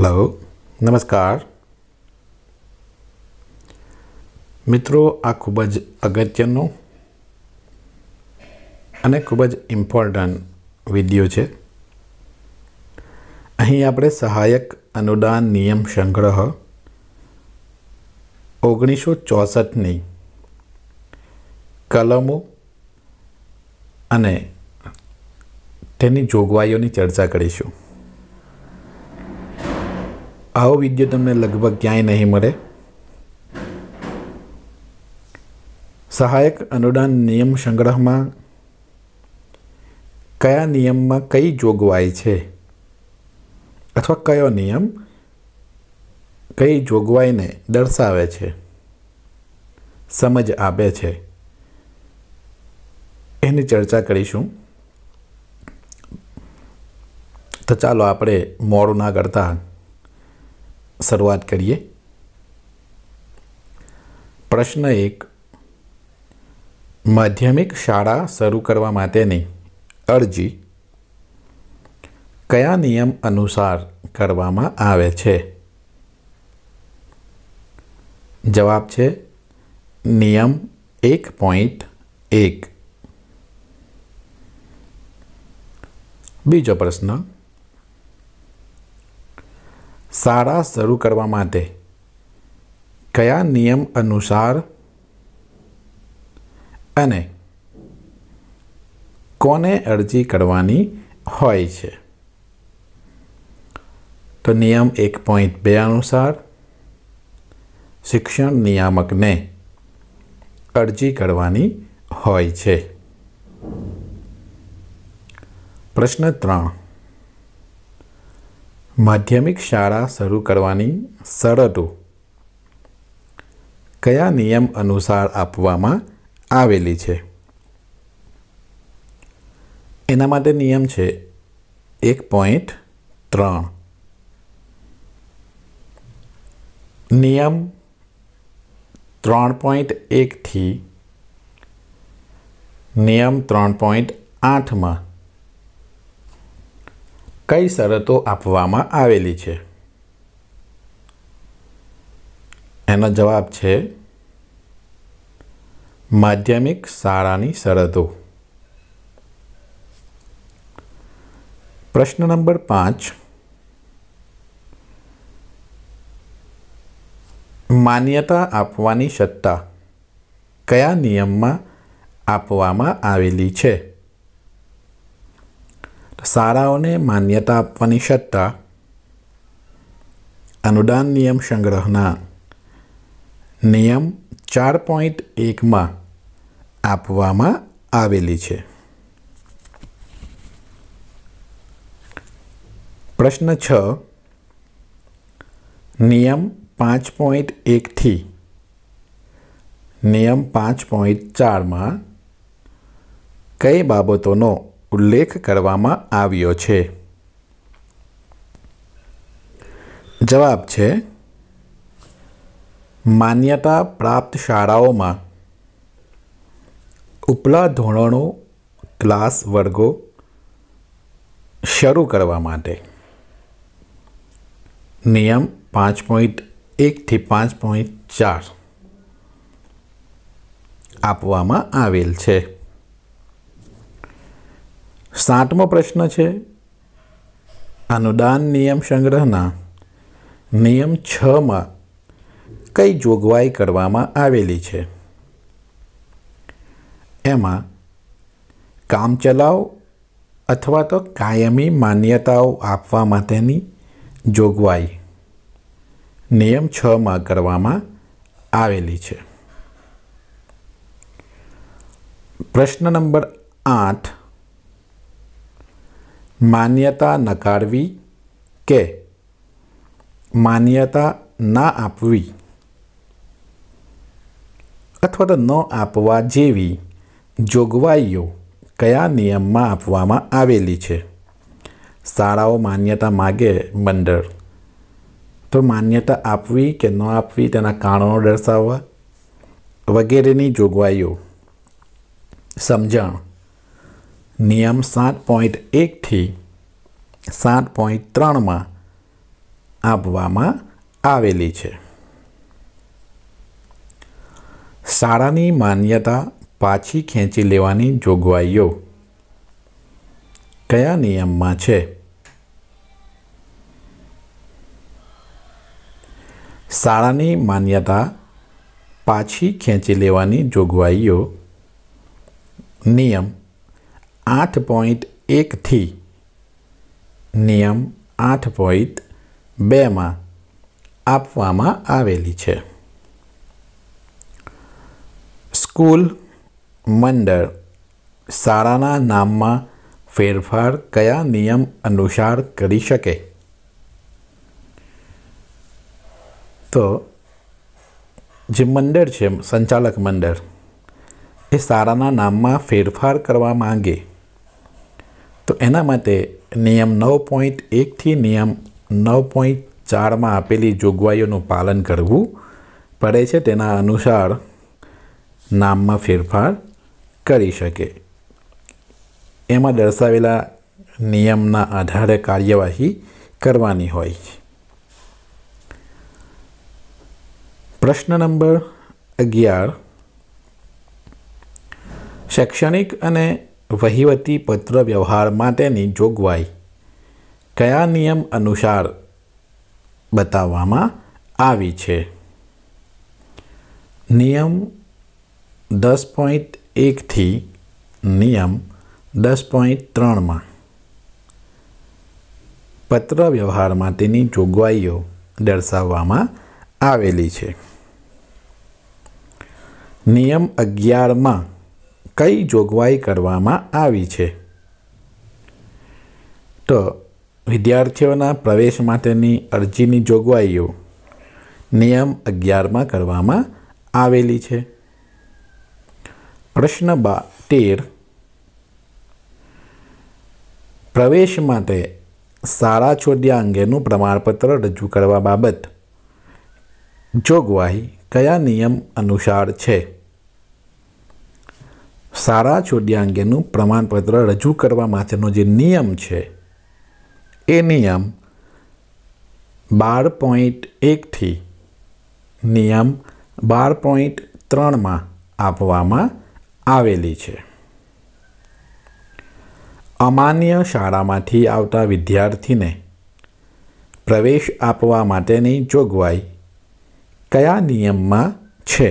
hello નમસ્કાર મિત્રો આ ખૂબ જ અગત્યનો અને ખૂબ જ ઇમ્પોર્ટન્ટ વિડીયો છે અહીં આપણે સહાયક અનુદાન નિયમ સંગ્રહ ઓગણીસો ચોસઠની કલમો અને તેની જોગવાઈઓની ચર્ચા કરીશું આવો વિડીયો તમને લગભગ ક્યાંય નહીં મળે સહાયક અનુદાન નિયમ સંગ્રહમાં કયા નિયમમાં કઈ જોગવાઈ છે અથવા કયો નિયમ કઈ જોગવાઈને દર્શાવે છે સમજ આપે છે એની ચર્ચા કરીશું તો ચાલો આપણે મોડું ના કરતાં શરૂઆત કરીએ પ્રશ્ન એક માધ્યમિક શાળા શરૂ કરવા માટેની અરજી કયા નિયમ અનુસાર કરવામાં આવે છે જવાબ છે નિયમ એક પોઈન્ટ એક બીજો પ્રશ્ન શાળા શરૂ કરવા માટે કયા નિયમ અનુસાર અને કોને અરજી કરવાની હોય છે તો નિયમ એક પોઈન્ટ બે અનુસાર શિક્ષણ નિયામકને અરજી કરવાની હોય છે પ્રશ્ન ત્રણ માધ્યમિક શાળા શરૂ કરવાની શરતો કયા નિયમ અનુસાર આપવામાં આવેલી છે એના માટે નિયમ છે એક પોઈન્ટ ત્રણ નિયમ ત્રણ પોઈન્ટ એકથી નિયમ ત્રણ પોઈન્ટ આઠમાં કઈ શરતો આપવામાં આવેલી છે એનો જવાબ છે માધ્યમિક શાળાની શરતો પ્રશ્ન નંબર પાંચ માન્યતા આપવાની સત્તા કયા નિયમમાં આપવામાં આવેલી છે શાળાઓને માન્યતા આપવાની સત્તા અનુદાન નિયમ સંગ્રહના નિયમ ચાર પોઈન્ટ એકમાં આપવામાં આવેલી છે પ્રશ્ન છ નિયમ પાંચ પોઈન્ટ એકથી નિયમ પાંચ પોઈન્ટ ચારમાં કઈ બાબતોનો ઉલ્લેખ કરવામાં આવ્યો છે જવાબ છે માન્યતા પ્રાપ્ત શાળાઓમાં ઉપલા ધોરણો ક્લાસ વર્ગો શરૂ કરવા માટે નિયમ પાંચ પોઈન્ટ એકથી પાંચ પોઈન્ટ ચાર આપવામાં આવેલ છે સાતમો પ્રશ્ન છે અનુદાન નિયમ સંગ્રહના નિયમ છમાં કઈ જોગવાઈ કરવામાં આવેલી છે એમાં કામચલાઉ અથવા તો કાયમી માન્યતાઓ આપવા માટેની જોગવાઈ નિયમ છમાં કરવામાં આવેલી છે પ્રશ્ન નંબર આઠ માન્યતા નકારવી કે માન્યતા ના આપવી અથવા તો ન આપવા જેવી જોગવાઈઓ કયા નિયમમાં આપવામાં આવેલી છે શાળાઓ માન્યતા માગે મંડળ તો માન્યતા આપવી કે ન આપવી તેના કારણો દર્શાવવા વગેરેની જોગવાઈઓ સમજણ નિયમ સાત પોઈન્ટ એકથી સાત પોઈન્ટ ત્રણમાં આપવામાં આવેલી છે શાળાની માન્યતા પાછી ખેંચી લેવાની જોગવાઈઓ કયા નિયમમાં છે શાળાની માન્યતા પાછી ખેંચી લેવાની જોગવાઈઓ નિયમ આઠ પોઈન્ટ એકથી નિયમ આઠ પોઈન્ટ બેમાં આપવામાં આવેલી છે સ્કૂલ મંડળ શાળાના નામમાં ફેરફાર કયા નિયમ અનુસાર કરી શકે તો જે મંડળ છે સંચાલક મંડળ એ શાળાના નામમાં ફેરફાર કરવા માંગે તો એના માટે નિયમ નવ પોઈન્ટ એકથી નિયમ નવ પોઈન્ટ ચારમાં આપેલી જોગવાઈઓનું પાલન કરવું પડે છે તેના અનુસાર નામમાં ફેરફાર કરી શકે એમાં દર્શાવેલા નિયમના આધારે કાર્યવાહી કરવાની હોય છે પ્રશ્ન નંબર અગિયાર શૈક્ષણિક અને વહીવટી પત્ર વ્યવહાર માટેની જોગવાઈ કયા નિયમ અનુસાર બતાવવામાં આવી છે નિયમ દસ પોઈન્ટ એકથી નિયમ દસ પોઈન્ટ ત્રણમાં પત્ર વ્યવહાર માટેની જોગવાઈઓ દર્શાવવામાં આવેલી છે નિયમ અગિયારમાં કઈ જોગવાઈ કરવામાં આવી છે તો વિદ્યાર્થીઓના પ્રવેશ માટેની અરજીની જોગવાઈઓ નિયમ અગિયારમાં કરવામાં આવેલી છે પ્રશ્ન બા તેર પ્રવેશ માટે શાળા છોડ્યા અંગેનું પ્રમાણપત્ર રજૂ કરવા બાબત જોગવાઈ કયા નિયમ અનુસાર છે સારા છોડિયા અંગેનું પ્રમાણપત્ર રજૂ કરવા માટેનો જે નિયમ છે એ નિયમ બાર પોઈન્ટ એકથી નિયમ બાર પોઈન્ટ ત્રણમાં આપવામાં આવેલી છે અમાન્ય શાળામાંથી આવતા વિદ્યાર્થીને પ્રવેશ આપવા માટેની જોગવાઈ કયા નિયમમાં છે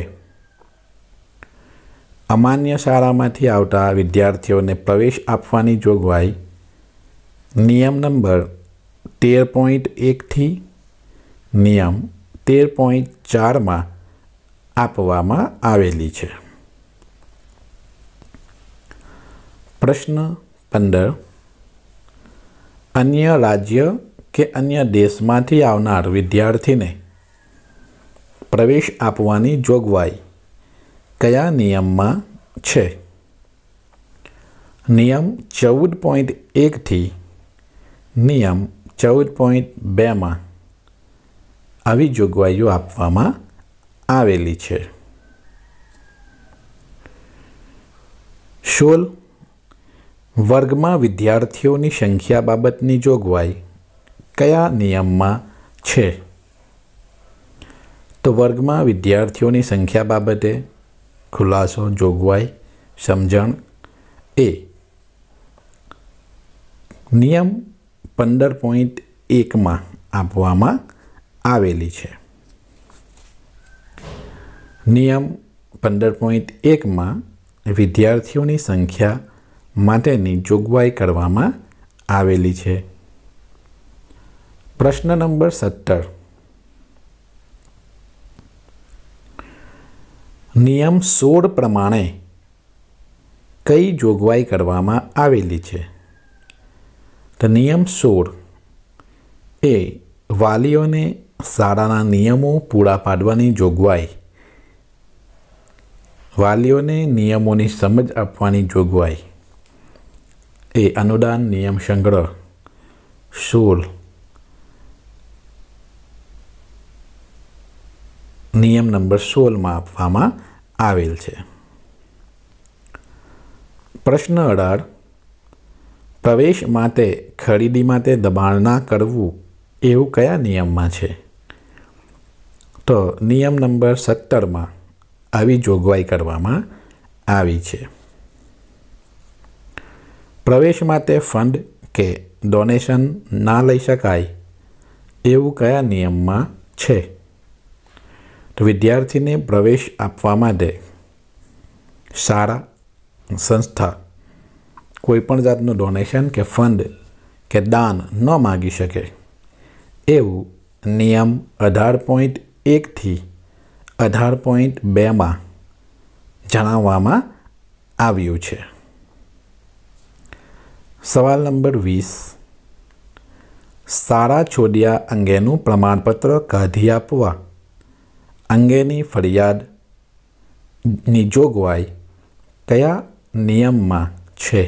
અમાન્ય શાળામાંથી આવતા વિદ્યાર્થીઓને પ્રવેશ આપવાની જોગવાઈ નિયમ નંબર તેર પોઈન્ટ એકથી નિયમ તેર પોઈન્ટ ચારમાં આપવામાં આવેલી છે પ્રશ્ન પંદર અન્ય રાજ્ય કે અન્ય દેશમાંથી આવનાર વિદ્યાર્થીને પ્રવેશ આપવાની જોગવાઈ કયા નિયમમાં છે નિયમ ચૌદ પોઈન્ટ એકથી નિયમ ચૌદ પોઈન્ટ બેમાં આવી જોગવાઈઓ આપવામાં આવેલી છે સોળ વર્ગમાં વિદ્યાર્થીઓની સંખ્યા બાબતની જોગવાઈ કયા નિયમમાં છે તો વર્ગમાં વિદ્યાર્થીઓની સંખ્યા બાબતે ખુલાસો જોગવાઈ સમજણ એ નિયમ પંદર પોઈન્ટ એકમાં આપવામાં આવેલી છે નિયમ પંદર પોઈન્ટ એકમાં વિદ્યાર્થીઓની સંખ્યા માટેની જોગવાઈ કરવામાં આવેલી છે પ્રશ્ન નંબર સત્તર નિયમ સોળ પ્રમાણે કઈ જોગવાઈ કરવામાં આવેલી છે તો નિયમ સોળ એ વાલીઓને શાળાના નિયમો પૂરા પાડવાની જોગવાઈ વાલીઓને નિયમોની સમજ આપવાની જોગવાઈ એ અનુદાન નિયમ સંગ્રહ સોળ નિયમ નંબર સોળમાં આપવામાં આવેલ છે પ્રશ્ન અઢાર પ્રવેશ માટે ખરીદી માટે દબાણ ના કરવું એવું કયા નિયમમાં છે તો નિયમ નંબર સત્તરમાં આવી જોગવાઈ કરવામાં આવી છે પ્રવેશ માટે ફંડ કે ડોનેશન ના લઈ શકાય એવું કયા નિયમમાં છે વિદ્યાર્થીને પ્રવેશ આપવા માટે શાળા સંસ્થા કોઈપણ જાતનું ડોનેશન કે ફંડ કે દાન ન માગી શકે એવું નિયમ અઢાર પોઈન્ટ એકથી અઢાર પોઈન્ટ બેમાં જણાવવામાં આવ્યું છે સવાલ નંબર વીસ શાળા છોડ્યા અંગેનું પ્રમાણપત્ર કાઢી આપવા અંગેની ફરિયાદની જોગવાઈ કયા નિયમમાં છે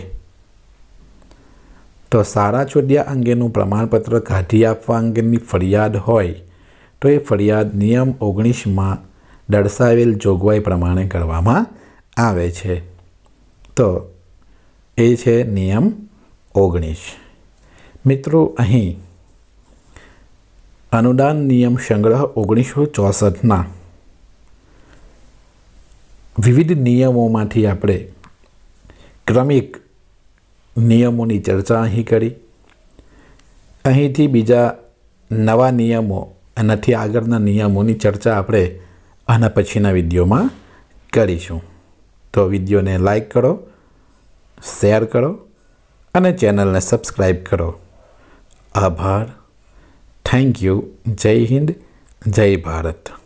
તો સારા છોડ્યા અંગેનું પ્રમાણપત્ર કાઢી આપવા અંગેની ફરિયાદ હોય તો એ ફરિયાદ નિયમ ઓગણીસમાં દર્શાવેલ જોગવાઈ પ્રમાણે કરવામાં આવે છે તો એ છે નિયમ ઓગણીસ મિત્રો અહીં અનુદાન નિયમ સંગ્રહ ઓગણીસો ચોસઠના વિવિધ નિયમોમાંથી આપણે ક્રમિક નિયમોની ચર્ચા અહીં કરી અહીંથી બીજા નવા નિયમો એનાથી આગળના નિયમોની ચર્ચા આપણે આના પછીના વિડીયોમાં કરીશું તો વિડીયોને લાઈક કરો શેર કરો અને ચેનલને સબસ્ક્રાઈબ કરો આભાર થેન્ક યુ જય હિન્દ જય ભારત